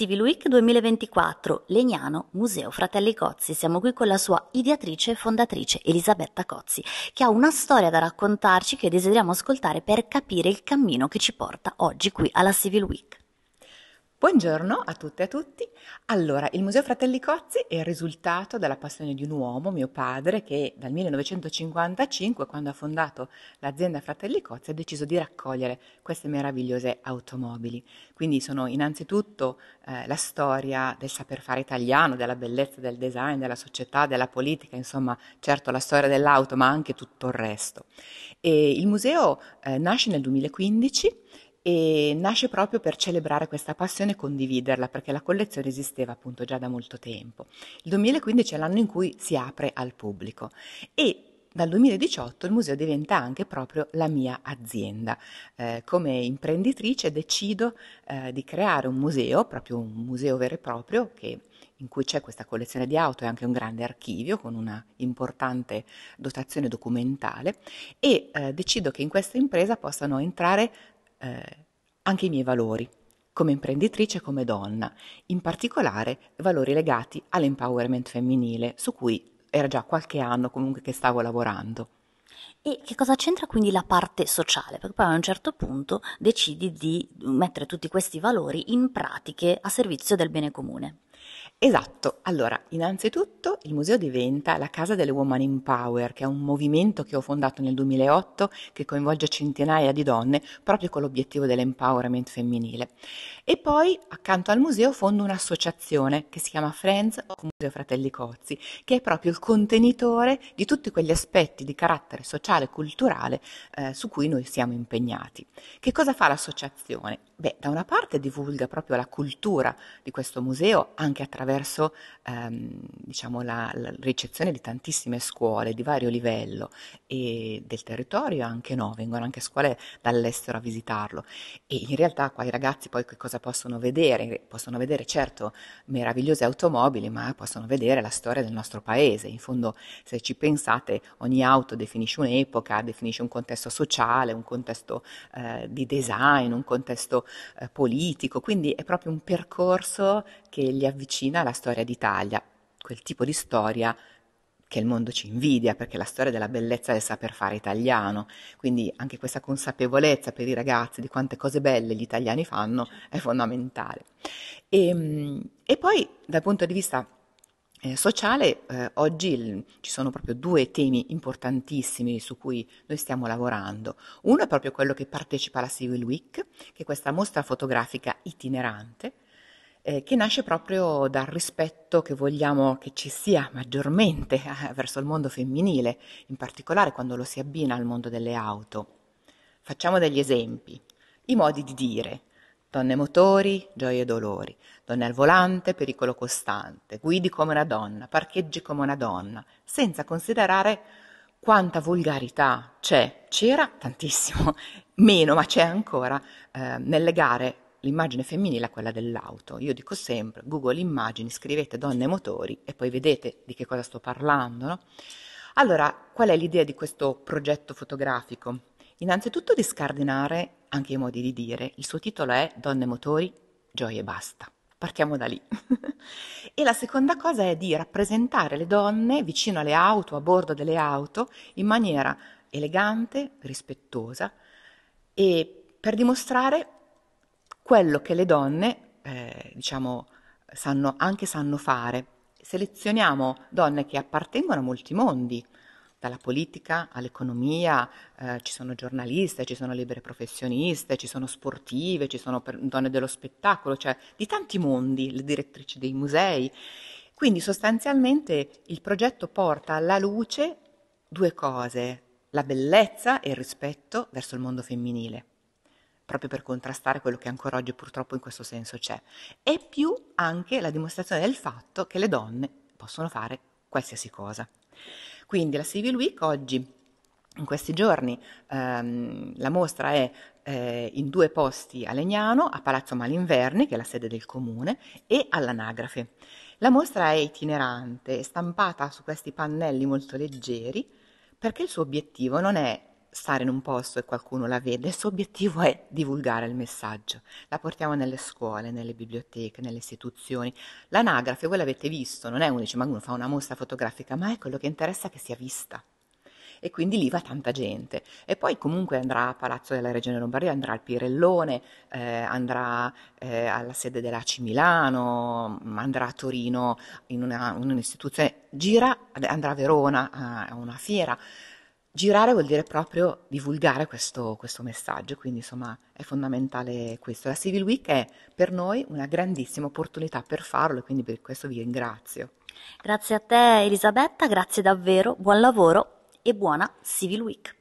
Civil Week 2024, Legnano, Museo Fratelli Cozzi. Siamo qui con la sua ideatrice e fondatrice Elisabetta Cozzi, che ha una storia da raccontarci che desideriamo ascoltare per capire il cammino che ci porta oggi qui alla Civil Week. Buongiorno a tutte e a tutti. Allora, il Museo Fratelli Cozzi è il risultato della passione di un uomo, mio padre, che dal 1955, quando ha fondato l'azienda Fratelli Cozzi, ha deciso di raccogliere queste meravigliose automobili. Quindi sono innanzitutto eh, la storia del saper fare italiano, della bellezza del design, della società, della politica, insomma, certo la storia dell'auto, ma anche tutto il resto. E il museo eh, nasce nel 2015 e nasce proprio per celebrare questa passione e condividerla perché la collezione esisteva appunto già da molto tempo. Il 2015 è l'anno in cui si apre al pubblico e dal 2018 il museo diventa anche proprio la mia azienda. Eh, come imprenditrice decido eh, di creare un museo, proprio un museo vero e proprio, che, in cui c'è questa collezione di auto e anche un grande archivio con una importante dotazione documentale e eh, decido che in questa impresa possano entrare eh, anche i miei valori come imprenditrice e come donna, in particolare valori legati all'empowerment femminile, su cui era già qualche anno comunque che stavo lavorando. E che cosa c'entra quindi la parte sociale? Perché poi a un certo punto decidi di mettere tutti questi valori in pratiche a servizio del bene comune. Esatto, allora innanzitutto il museo diventa la casa delle Woman in Power, che è un movimento che ho fondato nel 2008 che coinvolge centinaia di donne proprio con l'obiettivo dell'empowerment femminile. E poi accanto al museo fondo un'associazione che si chiama Friends of Museo Fratelli Cozzi, che è proprio il contenitore di tutti quegli aspetti di carattere sociale e culturale eh, su cui noi siamo impegnati. Che cosa fa l'associazione? Beh, da una parte divulga proprio la cultura di questo museo anche attraverso ehm, diciamo, la, la, ricezione di tantissime scuole di vario livello e del territorio anche no, vengono anche scuole dall'estero a visitarlo e in realtà qua i ragazzi poi che cosa possono vedere? Possono vedere certo meravigliose automobili ma possono vedere la storia del nostro paese, in fondo se ci pensate ogni auto definisce un'epoca, definisce un contesto sociale, un contesto eh, di design, un contesto eh, politico, quindi è proprio un percorso che li avvicina alla storia d'Italia, quel tipo di storia che il mondo ci invidia, perché la storia della bellezza del saper fare italiano, quindi anche questa consapevolezza per i ragazzi di quante cose belle gli italiani fanno è fondamentale. E, ehm, e poi dal punto di vista eh, sociale, eh, oggi il, ci sono proprio due temi importantissimi su cui noi stiamo lavorando. Uno è proprio quello che partecipa alla Civil Week, che è questa mostra fotografica itinerante, eh, che nasce proprio dal rispetto che vogliamo che ci sia maggiormente eh, verso il mondo femminile, in particolare quando lo si abbina al mondo delle auto. Facciamo degli esempi. I modi di dire, Donne motori, gioie e dolori, donne al volante, pericolo costante, guidi come una donna, parcheggi come una donna, senza considerare quanta volgarità c'è, c'era tantissimo, meno, ma c'è ancora eh, nel legare l'immagine femminile a quella dell'auto. Io dico sempre, Google immagini, scrivete donne motori e poi vedete di che cosa sto parlando. No? Allora, qual è l'idea di questo progetto fotografico? Innanzitutto di scardinare anche i modi di dire. Il suo titolo è Donne motori, gioie e basta. Partiamo da lì. e la seconda cosa è di rappresentare le donne vicino alle auto, a bordo delle auto, in maniera elegante, rispettosa e per dimostrare quello che le donne, eh, diciamo, sanno, anche sanno fare. Selezioniamo donne che appartengono a molti mondi, dalla politica all'economia, eh, ci sono giornaliste, ci sono libere professioniste, ci sono sportive, ci sono donne dello spettacolo, cioè di tanti mondi, le direttrici dei musei. Quindi sostanzialmente il progetto porta alla luce due cose, la bellezza e il rispetto verso il mondo femminile, proprio per contrastare quello che ancora oggi purtroppo in questo senso c'è, e più anche la dimostrazione del fatto che le donne possono fare qualsiasi cosa. Quindi la Civil Week oggi, in questi giorni, ehm, la mostra è eh, in due posti a Legnano, a Palazzo Malinverni, che è la sede del comune, e all'anagrafe. La mostra è itinerante, è stampata su questi pannelli molto leggeri, perché il suo obiettivo non è stare in un posto e qualcuno la vede, il suo obiettivo è divulgare il messaggio. La portiamo nelle scuole, nelle biblioteche, nelle istituzioni. L'anagrafe, voi l'avete visto, non è uno dice ma uno fa una mostra fotografica, ma è quello che interessa che sia vista. E quindi lì va tanta gente. E poi comunque andrà a Palazzo della Regione Lombardia, andrà al Pirellone, eh, andrà eh, alla sede dell'ACI Milano, andrà a Torino in, una, in un'istituzione, gira, andrà a Verona eh, a una fiera girare vuol dire proprio divulgare questo, questo, messaggio, quindi insomma è fondamentale questo. La Civil Week è per noi una grandissima opportunità per farlo, quindi per questo vi ringrazio. Grazie a te Elisabetta, grazie davvero, buon lavoro e buona Civil Week.